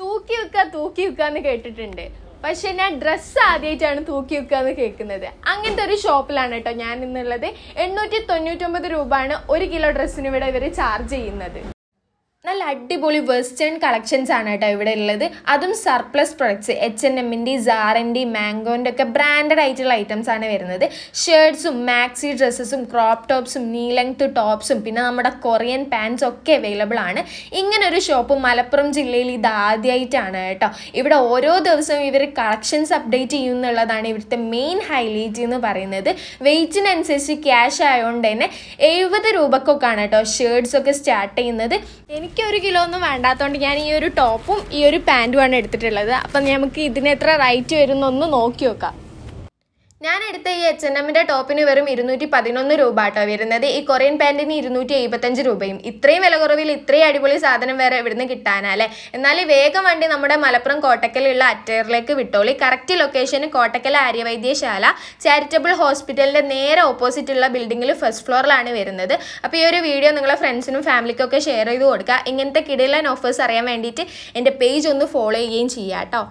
തൂക്കി വെക്കുക തൂക്കി വെക്കുക എന്ന് കേട്ടിട്ടുണ്ട് പക്ഷെ ഞാൻ ഡ്രസ്സ് ആദ്യമായിട്ടാണ് തൂക്കി വെക്കുക എന്ന് കേൾക്കുന്നത് അങ്ങനത്തെ ഒരു ഷോപ്പിലാണ് കേട്ടോ ഞാൻ ഇന്നുള്ളത് എണ്ണൂറ്റി തൊണ്ണൂറ്റൊമ്പത് രൂപയാണ് ഒരു കിലോ ഡ്രസ്സിന് ഇവിടെ ഇവർ ചാർജ് ചെയ്യുന്നത് നല്ല അടിപൊളി വെസ്റ്റേൺ കളക്ഷൻസ് ആണ് കേട്ടോ ഇവിടെ ഉള്ളത് അതും സർപ്ലസ് പ്രൊഡക്ട്സ് എച്ച് എൻ എമ്മിൻ്റെ സാറിൻ്റെ മാംഗോൻ്റെ ഒക്കെ ബ്രാൻഡഡ് ആയിട്ടുള്ള ഐറ്റംസ് ആണ് വരുന്നത് ഷേർട്സും മാക്സി ഡ്രസ്സസും ക്രോപ്പ് ടോപ്സും നീ ലെങ്ത് ടോപ്സും പിന്നെ നമ്മുടെ കൊറിയൻ പാൻസ് ഒക്കെ അവൈലബിൾ ആണ് ഇങ്ങനൊരു ഷോപ്പ് മലപ്പുറം ജില്ലയിൽ ഇത് ആദ്യമായിട്ടാണ് കേട്ടോ ഇവിടെ ഓരോ ദിവസവും ഇവർ കളക്ഷൻസ് അപ്ഡേറ്റ് ചെയ്യുന്നുള്ളതാണ് ഇവിടുത്തെ മെയിൻ ഹൈലൈറ്റ് എന്ന് പറയുന്നത് വെയിറ്റിനനുസരിച്ച് ക്യാഷ് ആയതുകൊണ്ട് തന്നെ എഴുപത് രൂപക്കൊക്കെയാണ് കേട്ടോ ഷേർട്സ് ഒക്കെ സ്റ്റാർട്ട് ചെയ്യുന്നത് എനിക്ക് എനിക്ക് ഒരു കിലോ ഒന്നും വേണ്ടാത്തതുകൊണ്ട് ഞാൻ ഈ ഒരു ടോപ്പും ഈ ഒരു പാൻറ്റുമാണ് എടുത്തിട്ടുള്ളത് അപ്പം നമുക്ക് ഇതിന് എത്ര റൈറ്റ് വരുന്നൊന്ന് നോക്കി നോക്കാം ഞാൻ എടുത്ത ഈ എച്ച് എൻ എമ്മിൻ്റെ ടോപ്പിന് വെറും ഇരുന്നൂറ്റി പതിനൊന്ന് രൂപ കേട്ടോ വരുന്നത് ഈ കൊറിയൻ പാൻറ്റിന് ഇരുന്നൂറ്റി എഴുപത്തഞ്ച് രൂപയും ഇത്രയും വില കുറവിൽ ഇത്രയും അടിപൊളി സാധനം വേറെ ഇവിടുന്ന് കിട്ടാനല്ലേ എന്നാൽ വേഗം വണ്ടി നമ്മുടെ മലപ്പുറം കോട്ടക്കലുള്ള അറ്റയറിലേക്ക് വിട്ടോളി correct location Kottakkal Aryavaidyasala charitable ഹോസ്പിറ്റലിൻ്റെ നേരെ ഓപ്പോസിറ്റുള്ള ബിൽഡിങ്ങിൽ ഫസ്റ്റ് ഫ്ലോറിലാണ് വരുന്നത് അപ്പോൾ ഈ ഒരു വീഡിയോ നിങ്ങളെ ഫ്രണ്ട്സിനും ഫാമിലിക്കൊക്കെ ഒക്കെ ഷെയർ ചെയ്ത് കൊടുക്കുക ഇങ്ങനത്തെ കിടിലൻ ഓഫേഴ്സ് അറിയാൻ വേണ്ടിയിട്ട് എൻ്റെ പേജ് ഒന്ന് ഫോളോ ചെയ്യുകയും ചെയ്യാം കേട്ടോ